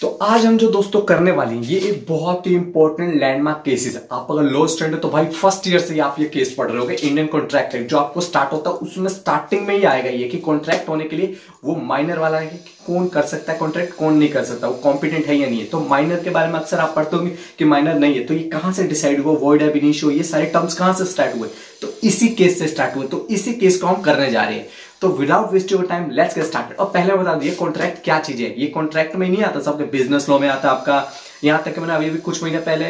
तो आज हम जो दोस्तों करने वाले हैं ये एक बहुत ही इंपॉर्टेंट लैंडमार्क केसेस है आप अगर लो स्टैंड तो भाई फर्स्ट ईयर से ही आप ये केस पढ़ रहे हो इंडियन कॉन्ट्रैक्ट है जो आपको स्टार्ट होता है उसमें स्टार्टिंग में ही आएगा ये कि कॉन्ट्रैक्ट होने के लिए वो माइनर वाला है कि कौन कर सकता है कॉन्ट्रैक्ट कौन नहीं कर सकता वो कॉम्पिटेंट है या नहीं है तो माइनर के बारे में अक्सर आप पढ़ते होंगे कि माइनर नहीं है तो ये कहां से डिसाइड हुआ वर्ड है ये सारे टर्म्स कहां से स्टार्ट हुए तो इसी केस से स्टार्ट हुए तो इसी केस को हम करने जा रहे हैं तो without waste your time let's get started और पहले बता दिए कॉन्ट्रैक्ट क्या चीज है ये कॉन्ट्रैक्ट में नहीं आता सबके बिजनेस लॉ में आता आपका यहाँ तक कि मैंने अभी भी कुछ महीने पहले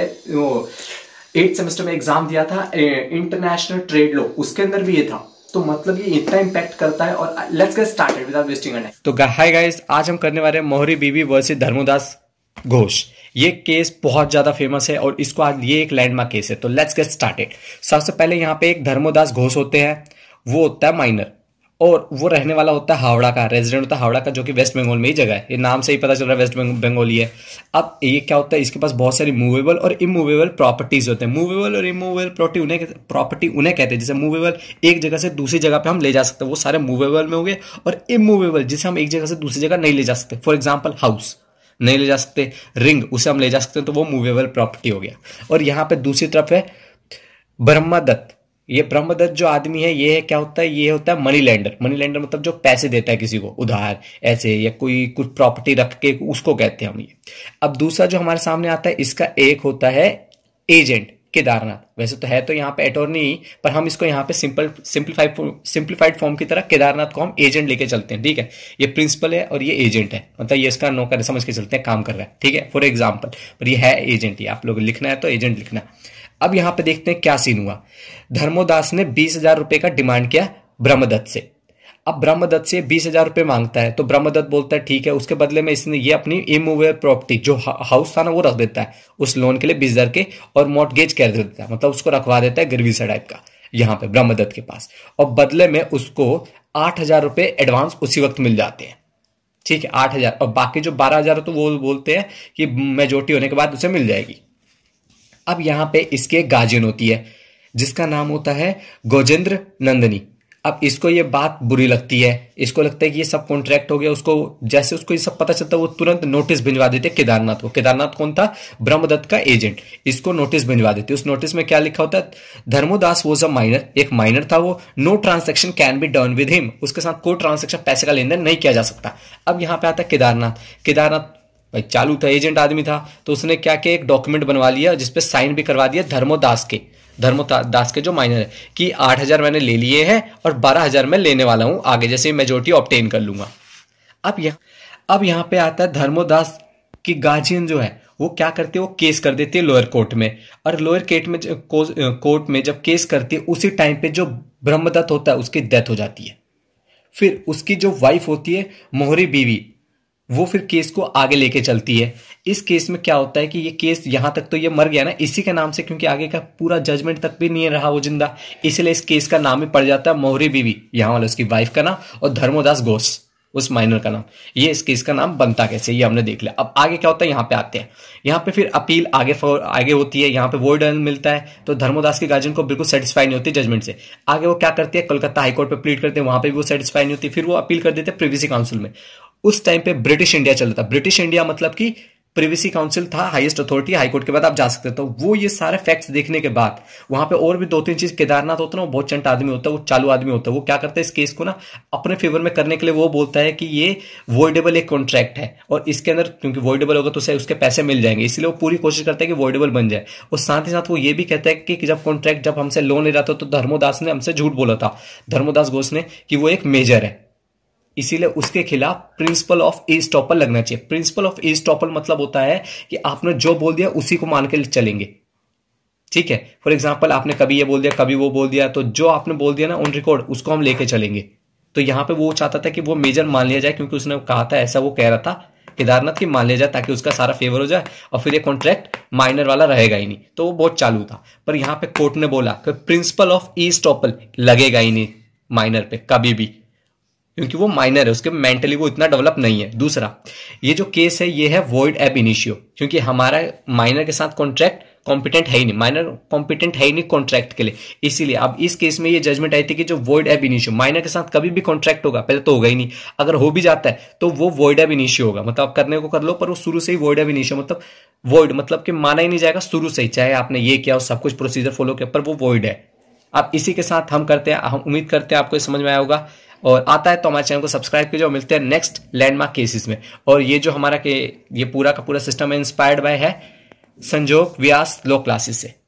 एट सेमेस्टर में एग्जाम दिया था इंटरनेशनल ट्रेड लॉ उसके अंदर भी ये था तो मतलब ये इतना इंपैक्ट करता है और let's get started without wasting time तो हाय गाइस आज हम करने वाले मोहरी बीवी वर्सेस धर्मदास घोष ये केस बहुत ज्यादा फेमस है और इसको आज ये एक लैंडमार्क केस है तो लेट्स गेट स्टार्टेड सबसे पहले यहाँ पे एक धर्मोदास घोष होते हैं वो होता है माइनर और वो रहने वाला होता है हावड़ा का रेजिडेंट होता है हावड़ा का जो कि वेस्ट बंगाल में ही जगह है ये नाम से ही पता चल रहा है वेस्ट बंगाल ही है अब ये क्या होता है इसके पास बहुत सारी मूवेबल और इमूवेबल प्रॉपर्टीज होते हैं मूवेबल और इमूवेबल प्रॉपर्टी उन्हें प्रॉपर्टी उन्हें कहते हैं जैसे मूवेबल एक जगह से दूसरी जगह पर हम ले जा सकते हैं वो सारे मूवेबल में हो गए और इमूवेबल जिसे हम एक जगह से दूसरी जगह नहीं ले जा सकते फॉर एग्जाम्पल हाउस नहीं ले जा सकते रिंग उसे हम ले जा सकते हैं तो वो मूवेबल प्रॉपर्टी हो गया और यहाँ पे दूसरी तरफ है ब्रह्मा दत्त ये ब्रह्मदत्त जो आदमी है ये है क्या होता है ये होता है मनी लैंडर मनी लैंडर मतलब जो पैसे देता है किसी को उधार ऐसे या कोई कुछ प्रॉपर्टी रख के उसको कहते हैं हम ये अब दूसरा जो हमारे सामने आता है इसका एक होता है एजेंट केदारनाथ वैसे तो है तो यहाँ पे अटोर्नी पर हम इसको यहाँ पे सिंपल सिंप्लीफाइड सिंप्लीफाइड फॉर्म की तरह केदारनाथ को हम एजेंट लेके चलते हैं ठीक है ये प्रिंसिपल है और ये एजेंट है मतलब ये इसका नौकर समझ के चलते हैं काम कर रहा है ठीक है फॉर एग्जाम्पल पर ये है एजेंट ये आप लोग लिखना है तो एजेंट लिखना अब यहां पे देखते हैं क्या सीन हुआ धर्मोदास ने बीस हजार रुपए का डिमांड किया ब्रह्मदत्त से अब ब्रह्मदत्त से बीस हजार रुपए मांगता है तो ब्रह्मदत्त बोलता है ठीक है उसके बदले में इसने ये अपनी इमूवेबल प्रॉपर्टी जो हाउस था ना वो रख देता है उस लोन के लिए बीस हजार के और मोटगेज कर देता है मतलब उसको रखवा देता है गिरवी टाइप का यहां पे ब्रह्मदत्त के पास और बदले में उसको आठ हजार रुपए एडवांस उसी वक्त मिल जाते हैं ठीक है आठ हजार और बाकी जो बारह हजार तो वो बोलते हैं कि मेजोरिटी होने के बाद उसे मिल जाएगी अब यहां पे इसके गार्जियन होती है जिसका नाम होता है गोजेंद्र नंदनी अब इसको ये बात बुरी लगती है इसको लगता है कि ये सब कॉन्ट्रैक्ट हो गया उसको जैसे उसको ये सब पता चलता है वो तुरंत नोटिस भिजवा देते केदारनाथ को केदारनाथ कौन था ब्रह्मदत्त का एजेंट इसको नोटिस भिजवा देते उस नोटिस में क्या लिखा होता है धर्मोदास वॉज अ माइनर एक माइनर था वो no transaction can be done with him उसके साथ कोई ट्रांसेक्शन पैसे का लेन नहीं किया जा सकता अब यहां पर आता है केदारनाथ केदारनाथ भाई चालू था एजेंट आदमी था तो उसने क्या किया एक डॉक्यूमेंट बनवा लिया जिसपे साइन भी करवा दिया धर्मोदास के धर्मो दास के जो माइनर है कि आठ हज़ार मैंने ले लिए हैं और बारह हज़ार मैं लेने वाला हूं आगे जैसे मेजोरिटी ऑप्टेन कर लूंगा अब यहाँ अब यहाँ पे आता है धर्मोदास की गार्जियन जो है वो क्या करते वो केस कर देते लोअर कोर्ट में और लोअर कोर्ट में कोर्ट में जब केस करते उसी टाइम पे जो ब्रह्मदत्त होता है उसकी डेथ हो जाती है फिर उसकी जो वाइफ होती है मोहरी बीवी वो फिर केस को आगे लेके चलती है इस केस में क्या होता है कि ये केस यहां तक तो ये मर गया ना इसी के नाम से क्योंकि आगे का पूरा जजमेंट तक भी नहीं रहा वो जिंदा इसलिए इस केस का नाम ही पड़ जाता है मोहरी बीवी यहां वाले उसकी वाइफ का नाम और धर्मोदास घोष उस माइनर का नाम ये इस केस का नाम बनता कैसे ये हमने देख लिया अब आगे क्या होता है यहां पे आते हैं यहां पे फिर अपील आगे आगे होती है यहाँ पे वोर्ड मिलता है तो धर्मोदास के गार्जियन को बिल्कुल सेटिस्फाई नहीं होती जजमेंट से आगे वो क्या करती है कोलकाता हाईकोर्ट पर प्लीट करते हैं वहां पर भी वो सेटिस्फाई नहीं होती फिर वो अपील कर देते हैं प्रिवेसी काउंसिल में उस टाइम पे ब्रिटिश इंडिया चल रहा था ब्रिटिश इंडिया मतलब कि प्रिवेसी काउंसिल था हाईएस्ट अथॉरिटी हाईकोर्ट के बाद आप जा सकते हो तो वो ये सारे फैक्ट्स देखने के बाद वहां पे और भी दो तीन चीज केदारनाथ होता है वो बहुत चंट आदमी होता है वो चालू आदमी होता है वो क्या करता है इस केस को ना अपने फेवर में करने के लिए वो बोलता है कि ये वोडेबल एक कॉन्ट्रैक्ट है और इसके अंदर क्योंकि वोइडेबल होगा तो उसे उसके पैसे मिल जाएंगे इसलिए वो पूरी कोशिश करता है कि वोइडेबल बन जाए और साथ ही साथ वो ये भी कहता है कि, कि जब कॉन्ट्रैक्ट जब हमसे लोन ले रहा था तो धर्मोदास ने हमसे झूठ बोला था धर्मोदास घोष ने कि वो एक मेजर है इसीलिए उसके खिलाफ प्रिंसिपल ऑफ ए स्टॉपल लगना चाहिए प्रिंसिपल ऑफ ए स्टॉपल मतलब होता है कि आपने जो बोल दिया उसी को मान के चलेंगे ठीक है फॉर एग्जाम्पल आपने कभी ये बोल दिया कभी वो बोल दिया तो जो आपने बोल दिया ना ऑन रिकॉर्ड उसको हम लेके चलेंगे तो यहाँ पे वो चाहता था कि वो मेजर मान लिया जाए क्योंकि उसने कहा था ऐसा वो कह रहा था केदारनाथ की मान लिया जाए ताकि उसका सारा फेवर हो जाए और फिर ये कॉन्ट्रैक्ट माइनर वाला रहेगा ही नहीं तो वो बहुत चालू था पर यहां पे कोर्ट ने बोला कि प्रिंसिपल ऑफ ई स्टॉपल लगेगा ही नहीं माइनर पे कभी भी क्योंकि वो माइनर है उसके मेंटली वो इतना डेवलप नहीं है दूसरा ये जो केस है ये है वॉइड एप इनिशियो क्योंकि हमारा माइनर के साथ कॉन्ट्रैक्ट कॉम्पिटेंट है ही नहीं माइनर कॉम्पिटेंट है ही नहीं कॉन्ट्रैक्ट के लिए इसीलिए अब इस केस में ये जजमेंट आई थी कि जो वॉइड एब इनिशियो माइनर के साथ कभी भी कॉन्ट्रैक्ट होगा पहले तो होगा ही नहीं अगर हो भी जाता है तो वो वॉइड एब इनिशियो होगा मतलब आप करने को कर लो पर वो शुरू से ही वॉइड एब इनिशियो मतलब वॉइड मतलब कि माना ही नहीं जाएगा शुरू से ही चाहे आपने ये किया और सब कुछ प्रोसीजर फॉलो किया पर वो वॉइड है अब इसी के साथ हम करते हैं हम उम्मीद करते हैं आपको समझ में आया होगा और आता है तो हमारे चैनल को सब्सक्राइब कीजिए और मिलते हैं नेक्स्ट लैंडमार्क केसेस में और ये जो हमारा के ये पूरा का पूरा सिस्टम है इंस्पायर्ड बाय है संजोग व्यास लो क्लासेस से